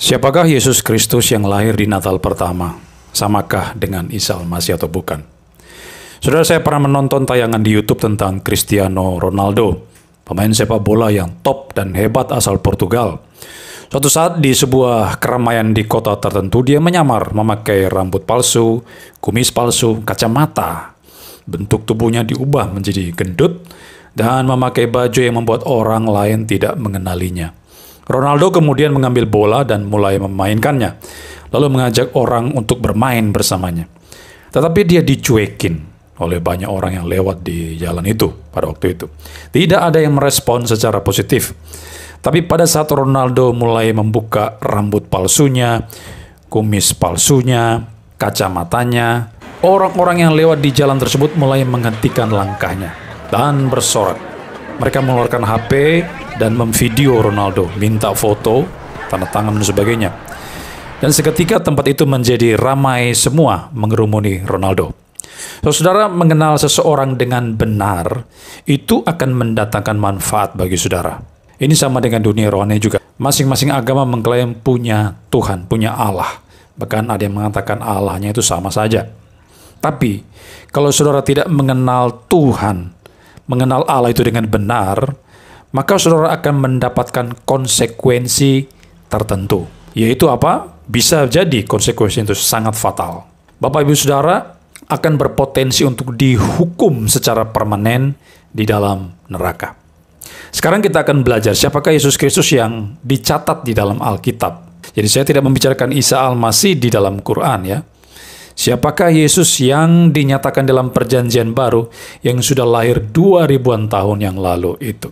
Siapakah Yesus Kristus yang lahir di Natal pertama? Samakah dengan Isa Masih atau bukan? Saudara saya pernah menonton tayangan di YouTube tentang Cristiano Ronaldo, pemain sepak bola yang top dan hebat asal Portugal. Suatu saat di sebuah keramaian di kota tertentu dia menyamar memakai rambut palsu, kumis palsu, kacamata. Bentuk tubuhnya diubah menjadi gendut dan memakai baju yang membuat orang lain tidak mengenalinya. Ronaldo kemudian mengambil bola dan mulai memainkannya, lalu mengajak orang untuk bermain bersamanya. Tetapi dia dicuekin oleh banyak orang yang lewat di jalan itu pada waktu itu. Tidak ada yang merespon secara positif. Tapi pada saat Ronaldo mulai membuka rambut palsunya, kumis palsunya, kacamatanya, orang-orang yang lewat di jalan tersebut mulai menghentikan langkahnya dan bersorak mereka mengeluarkan HP dan memvideo Ronaldo, minta foto, tanda tangan dan sebagainya. Dan seketika tempat itu menjadi ramai semua mengerumuni Ronaldo. So, saudara mengenal seseorang dengan benar itu akan mendatangkan manfaat bagi saudara. Ini sama dengan dunia rohani juga. Masing-masing agama mengklaim punya Tuhan, punya Allah. Bahkan ada yang mengatakan Allahnya itu sama saja. Tapi kalau saudara tidak mengenal Tuhan, mengenal Allah itu dengan benar, maka saudara akan mendapatkan konsekuensi tertentu. Yaitu apa? Bisa jadi konsekuensi itu sangat fatal. Bapak Ibu Saudara akan berpotensi untuk dihukum secara permanen di dalam neraka. Sekarang kita akan belajar siapakah Yesus Kristus yang dicatat di dalam Alkitab. Jadi saya tidak membicarakan Isa Al-Masih di dalam Quran ya, Siapakah Yesus yang dinyatakan dalam perjanjian baru yang sudah lahir dua ribuan tahun yang lalu itu?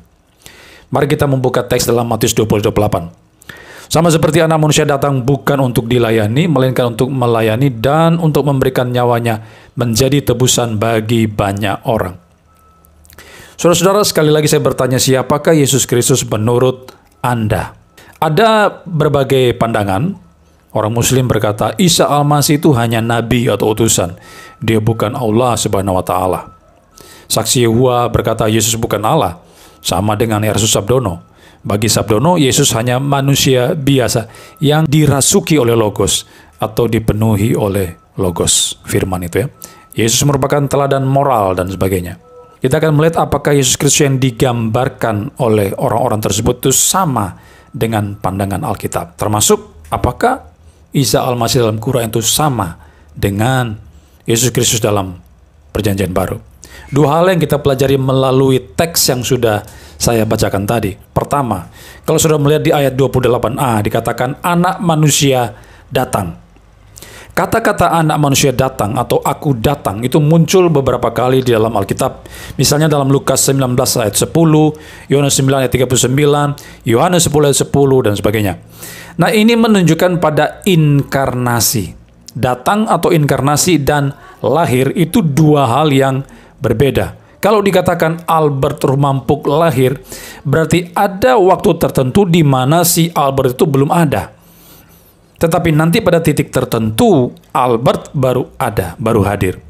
Mari kita membuka teks dalam Matius 28. Sama seperti anak manusia datang bukan untuk dilayani, melainkan untuk melayani dan untuk memberikan nyawanya menjadi tebusan bagi banyak orang. Saudara-saudara, sekali lagi saya bertanya siapakah Yesus Kristus menurut Anda? Ada berbagai pandangan, Orang Muslim berkata, Isa Al-Masih itu hanya nabi atau utusan. Dia bukan Allah subhanahu wa ta'ala. Saksi Yehua berkata, Yesus bukan Allah. Sama dengan Yesus Sabdono. Bagi Sabdono, Yesus hanya manusia biasa yang dirasuki oleh Logos atau dipenuhi oleh Logos. Firman itu ya. Yesus merupakan teladan moral dan sebagainya. Kita akan melihat apakah Yesus Kristus yang digambarkan oleh orang-orang tersebut itu sama dengan pandangan Alkitab. Termasuk apakah Isa Al-Masih dalam Quran itu sama dengan Yesus Kristus dalam Perjanjian Baru. Dua hal yang kita pelajari melalui teks yang sudah saya bacakan tadi. Pertama, kalau sudah melihat di ayat 28a dikatakan anak manusia datang Kata-kata anak manusia datang atau aku datang itu muncul beberapa kali di dalam Alkitab. Misalnya dalam Lukas 19 ayat 10, Yohanes 9 ayat 39, Yohanes 10 ayat 10 dan sebagainya. Nah, ini menunjukkan pada inkarnasi. Datang atau inkarnasi dan lahir itu dua hal yang berbeda. Kalau dikatakan Albert Rumampuk lahir, berarti ada waktu tertentu di mana si Albert itu belum ada. Tetapi nanti pada titik tertentu Albert baru ada, baru hadir.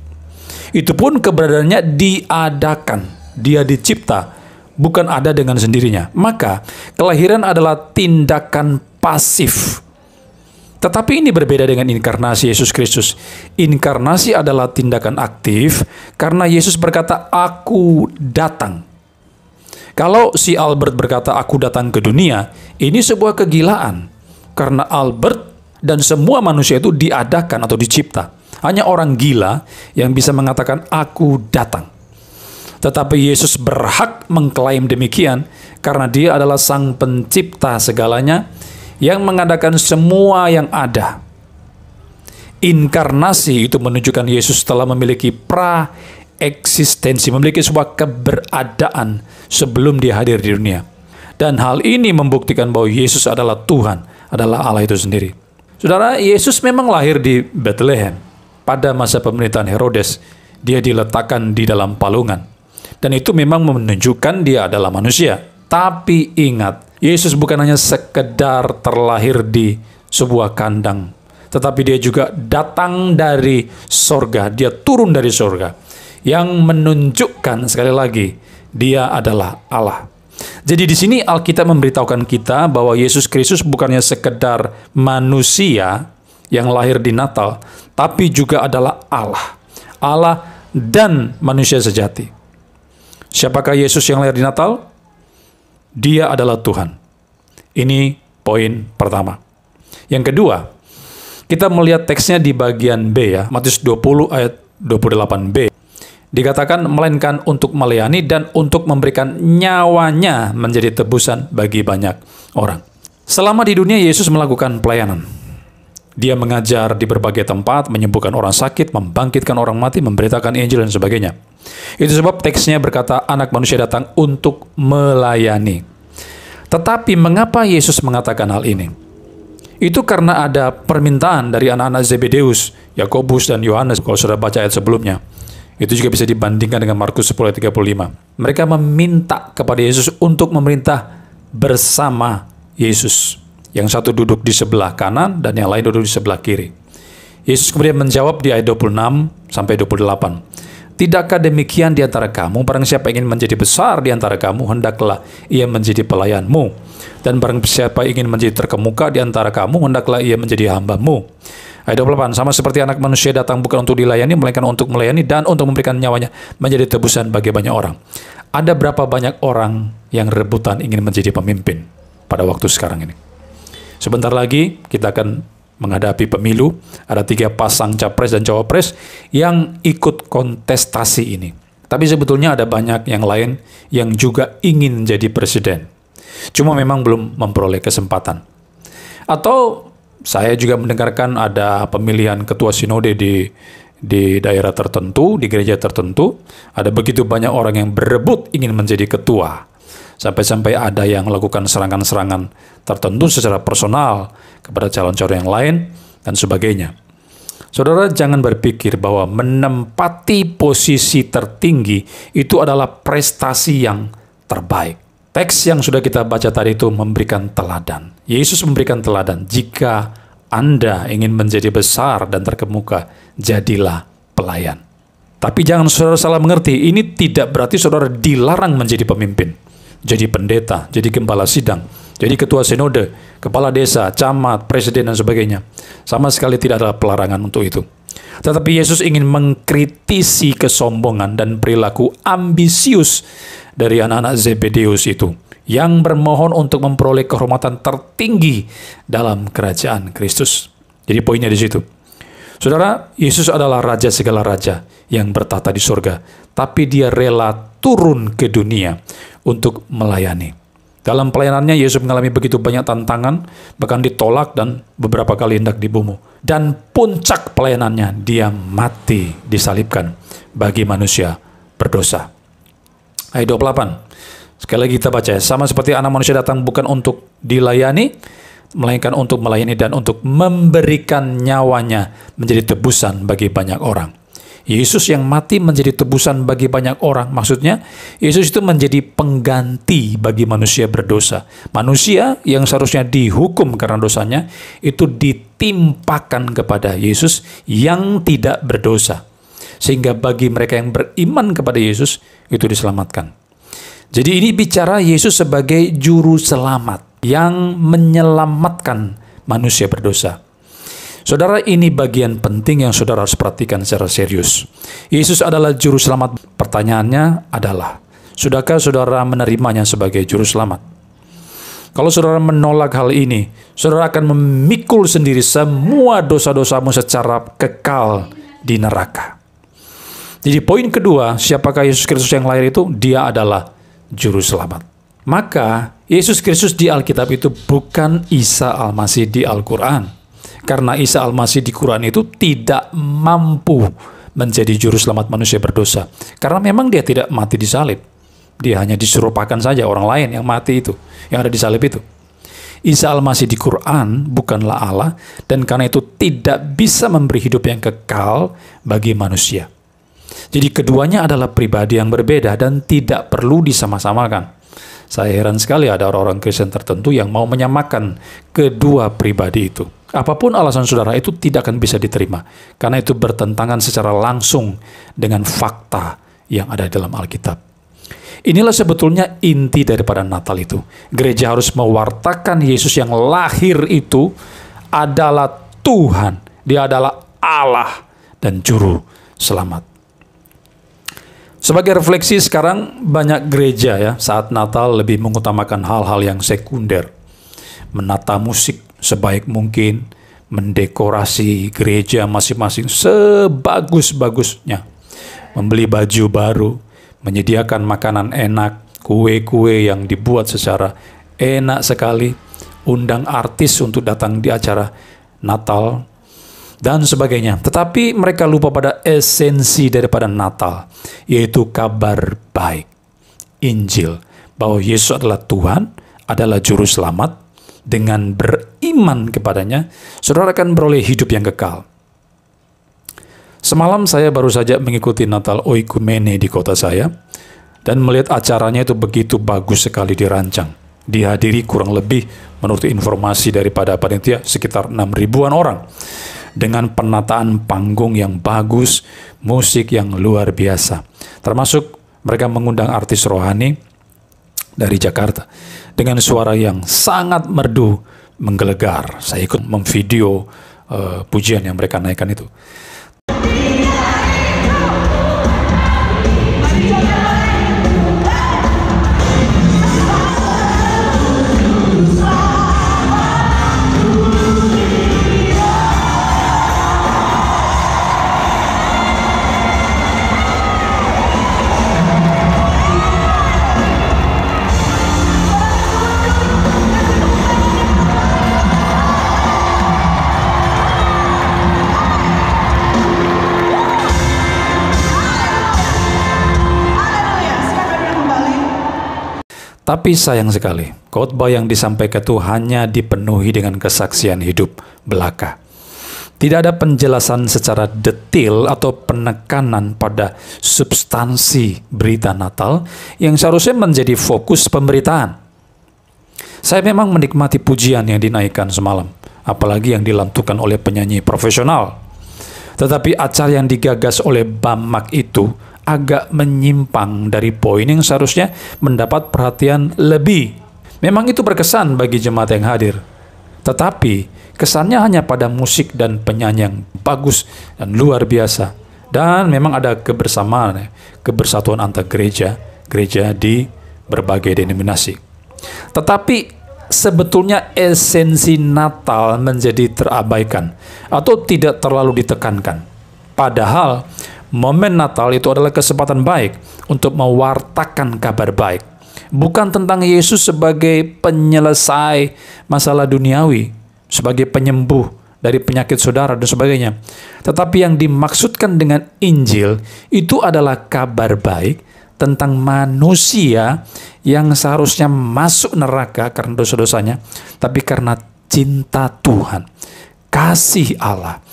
Itu pun keberadaannya diadakan, dia dicipta, bukan ada dengan sendirinya. Maka kelahiran adalah tindakan pasif. Tetapi ini berbeda dengan inkarnasi Yesus Kristus. Inkarnasi adalah tindakan aktif karena Yesus berkata, "Aku datang." Kalau si Albert berkata, "Aku datang ke dunia," ini sebuah kegilaan karena Albert dan semua manusia itu diadakan atau dicipta. Hanya orang gila yang bisa mengatakan aku datang. Tetapi Yesus berhak mengklaim demikian karena dia adalah sang pencipta segalanya yang mengadakan semua yang ada. Inkarnasi itu menunjukkan Yesus telah memiliki pra eksistensi, memiliki sebuah keberadaan sebelum dia hadir di dunia. Dan hal ini membuktikan bahwa Yesus adalah Tuhan, adalah Allah itu sendiri. Saudara, Yesus memang lahir di Bethlehem. Pada masa pemerintahan Herodes, dia diletakkan di dalam palungan. Dan itu memang menunjukkan dia adalah manusia. Tapi ingat, Yesus bukan hanya sekedar terlahir di sebuah kandang, tetapi dia juga datang dari sorga, dia turun dari sorga. Yang menunjukkan sekali lagi, dia adalah Allah. Jadi di sini Alkitab memberitahukan kita bahwa Yesus Kristus bukannya sekedar manusia yang lahir di Natal, tapi juga adalah Allah. Allah dan manusia sejati. Siapakah Yesus yang lahir di Natal? Dia adalah Tuhan. Ini poin pertama. Yang kedua, kita melihat teksnya di bagian B ya, Matius 20 ayat 28b dikatakan melainkan untuk melayani dan untuk memberikan nyawanya menjadi tebusan bagi banyak orang. Selama di dunia Yesus melakukan pelayanan. Dia mengajar di berbagai tempat, menyembuhkan orang sakit, membangkitkan orang mati, memberitakan Injil dan sebagainya. Itu sebab teksnya berkata anak manusia datang untuk melayani. Tetapi mengapa Yesus mengatakan hal ini? Itu karena ada permintaan dari anak-anak Zebedeus, Yakobus dan Yohanes kalau sudah baca ayat sebelumnya itu juga bisa dibandingkan dengan Markus 10 ayat 35. Mereka meminta kepada Yesus untuk memerintah bersama Yesus. Yang satu duduk di sebelah kanan dan yang lain duduk di sebelah kiri. Yesus kemudian menjawab di ayat 26 sampai 28. Tidakkah demikian di antara kamu? Barang siapa ingin menjadi besar di antara kamu, hendaklah ia menjadi pelayanmu. Dan barang siapa ingin menjadi terkemuka di antara kamu, hendaklah ia menjadi hambamu. Ayat 28, sama seperti anak manusia datang bukan untuk dilayani, melainkan untuk melayani dan untuk memberikan nyawanya menjadi tebusan bagi banyak orang. Ada berapa banyak orang yang rebutan ingin menjadi pemimpin pada waktu sekarang ini? Sebentar lagi kita akan menghadapi pemilu. Ada tiga pasang capres dan cawapres yang ikut kontestasi ini. Tapi sebetulnya ada banyak yang lain yang juga ingin jadi presiden. Cuma memang belum memperoleh kesempatan. Atau saya juga mendengarkan ada pemilihan ketua sinode di di daerah tertentu, di gereja tertentu, ada begitu banyak orang yang berebut ingin menjadi ketua. Sampai-sampai ada yang melakukan serangan-serangan tertentu secara personal kepada calon calon yang lain, dan sebagainya. Saudara jangan berpikir bahwa menempati posisi tertinggi itu adalah prestasi yang terbaik. Teks yang sudah kita baca tadi itu memberikan teladan. Yesus memberikan teladan. Jika Anda ingin menjadi besar dan terkemuka, jadilah pelayan. Tapi jangan saudara salah mengerti, ini tidak berarti saudara dilarang menjadi pemimpin jadi pendeta, jadi gembala sidang, jadi ketua sinode, kepala desa, camat, presiden, dan sebagainya. Sama sekali tidak ada pelarangan untuk itu. Tetapi Yesus ingin mengkritisi kesombongan dan perilaku ambisius dari anak-anak Zebedeus itu yang bermohon untuk memperoleh kehormatan tertinggi dalam kerajaan Kristus. Jadi poinnya di situ. Saudara, Yesus adalah raja segala raja yang bertata di surga tapi dia rela turun ke dunia untuk melayani. Dalam pelayanannya Yesus mengalami begitu banyak tantangan, bahkan ditolak dan beberapa kali hendak dibunuh. Dan puncak pelayanannya dia mati disalibkan bagi manusia berdosa. Ayat 28. Sekali lagi kita baca ya. Sama seperti anak manusia datang bukan untuk dilayani, melainkan untuk melayani dan untuk memberikan nyawanya menjadi tebusan bagi banyak orang. Yesus yang mati menjadi tebusan bagi banyak orang. Maksudnya, Yesus itu menjadi pengganti bagi manusia berdosa. Manusia yang seharusnya dihukum karena dosanya, itu ditimpakan kepada Yesus yang tidak berdosa. Sehingga bagi mereka yang beriman kepada Yesus, itu diselamatkan. Jadi ini bicara Yesus sebagai juru selamat yang menyelamatkan manusia berdosa. Saudara, ini bagian penting yang saudara harus perhatikan secara serius. Yesus adalah juru selamat. Pertanyaannya adalah, sudahkah saudara menerimanya sebagai juru selamat? Kalau saudara menolak hal ini, saudara akan memikul sendiri semua dosa-dosamu secara kekal di neraka. Jadi poin kedua, siapakah Yesus Kristus yang lahir itu? Dia adalah juru selamat. Maka Yesus Kristus di Alkitab itu bukan Isa Al-Masih di Al-Quran. Karena Isa Al-Masih di Quran itu tidak mampu menjadi juru selamat manusia berdosa. Karena memang dia tidak mati di salib. Dia hanya diserupakan saja orang lain yang mati itu, yang ada di salib itu. Isa Al-Masih di Quran bukanlah Allah dan karena itu tidak bisa memberi hidup yang kekal bagi manusia. Jadi keduanya adalah pribadi yang berbeda dan tidak perlu disama-samakan. Saya heran sekali ada orang-orang Kristen tertentu yang mau menyamakan kedua pribadi itu. Apapun alasan saudara itu tidak akan bisa diterima karena itu bertentangan secara langsung dengan fakta yang ada dalam Alkitab. Inilah sebetulnya inti daripada Natal itu. Gereja harus mewartakan Yesus yang lahir itu adalah Tuhan. Dia adalah Allah dan juru selamat. Sebagai refleksi sekarang banyak gereja ya saat Natal lebih mengutamakan hal-hal yang sekunder. Menata musik sebaik mungkin, mendekorasi gereja masing-masing sebagus-bagusnya. Membeli baju baru, menyediakan makanan enak, kue-kue yang dibuat secara enak sekali, undang artis untuk datang di acara Natal dan sebagainya. Tetapi mereka lupa pada esensi daripada Natal yaitu kabar baik, Injil, bahwa Yesus adalah Tuhan, adalah Juru Selamat, dengan beriman kepadanya, saudara akan beroleh hidup yang kekal. Semalam saya baru saja mengikuti Natal Oikumene di kota saya, dan melihat acaranya itu begitu bagus sekali dirancang. Dihadiri kurang lebih menurut informasi daripada panitia sekitar 6 ribuan orang dengan penataan panggung yang bagus, musik yang luar biasa. Termasuk mereka mengundang artis rohani dari Jakarta dengan suara yang sangat merdu menggelegar. Saya ikut memvideo uh, pujian yang mereka naikkan itu. Tapi sayang sekali, khotbah yang disampaikan itu hanya dipenuhi dengan kesaksian hidup belaka. Tidak ada penjelasan secara detil atau penekanan pada substansi berita Natal yang seharusnya menjadi fokus pemberitaan. Saya memang menikmati pujian yang dinaikkan semalam, apalagi yang dilantukan oleh penyanyi profesional. Tetapi acara yang digagas oleh Bamak itu agak menyimpang dari poin yang seharusnya mendapat perhatian lebih. Memang itu berkesan bagi jemaat yang hadir. Tetapi kesannya hanya pada musik dan penyanyi yang bagus dan luar biasa. Dan memang ada kebersamaan, ya, kebersatuan antar gereja, gereja di berbagai denominasi. Tetapi sebetulnya esensi Natal menjadi terabaikan atau tidak terlalu ditekankan. Padahal Momen Natal itu adalah kesempatan baik untuk mewartakan kabar baik. Bukan tentang Yesus sebagai penyelesai masalah duniawi, sebagai penyembuh dari penyakit saudara dan sebagainya. Tetapi yang dimaksudkan dengan Injil itu adalah kabar baik tentang manusia yang seharusnya masuk neraka karena dosa-dosanya, tapi karena cinta Tuhan, kasih Allah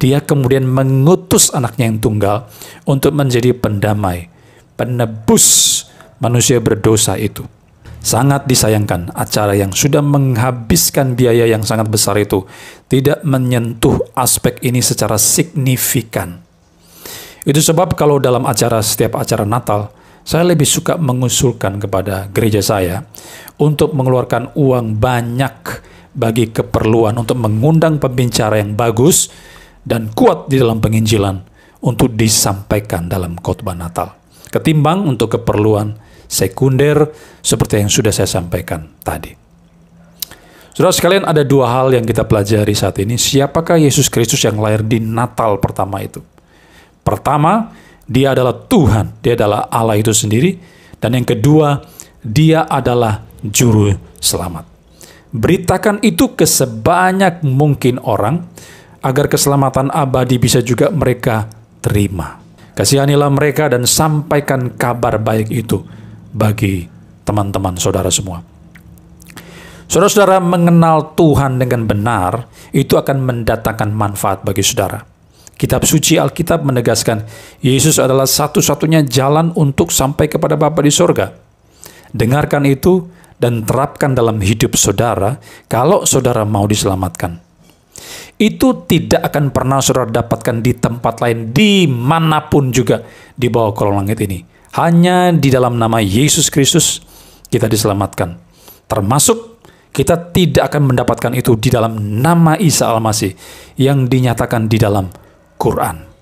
dia kemudian mengutus anaknya yang tunggal untuk menjadi pendamai, penebus manusia berdosa itu. Sangat disayangkan acara yang sudah menghabiskan biaya yang sangat besar itu tidak menyentuh aspek ini secara signifikan. Itu sebab kalau dalam acara setiap acara Natal, saya lebih suka mengusulkan kepada gereja saya untuk mengeluarkan uang banyak bagi keperluan untuk mengundang pembicara yang bagus dan kuat di dalam penginjilan untuk disampaikan dalam khotbah Natal. Ketimbang untuk keperluan sekunder seperti yang sudah saya sampaikan tadi. Saudara sekalian ada dua hal yang kita pelajari saat ini. Siapakah Yesus Kristus yang lahir di Natal pertama itu? Pertama, dia adalah Tuhan, dia adalah Allah itu sendiri. Dan yang kedua, dia adalah juru selamat. Beritakan itu ke sebanyak mungkin orang agar keselamatan abadi bisa juga mereka terima. Kasihanilah mereka dan sampaikan kabar baik itu bagi teman-teman saudara semua. Saudara-saudara mengenal Tuhan dengan benar itu akan mendatangkan manfaat bagi saudara. Kitab suci Alkitab menegaskan Yesus adalah satu-satunya jalan untuk sampai kepada Bapa di sorga. Dengarkan itu dan terapkan dalam hidup saudara kalau saudara mau diselamatkan. Itu tidak akan pernah saudara dapatkan di tempat lain, dimanapun juga di bawah kolong langit ini. Hanya di dalam nama Yesus Kristus kita diselamatkan. Termasuk kita tidak akan mendapatkan itu di dalam nama Isa Al-Masih yang dinyatakan di dalam Quran.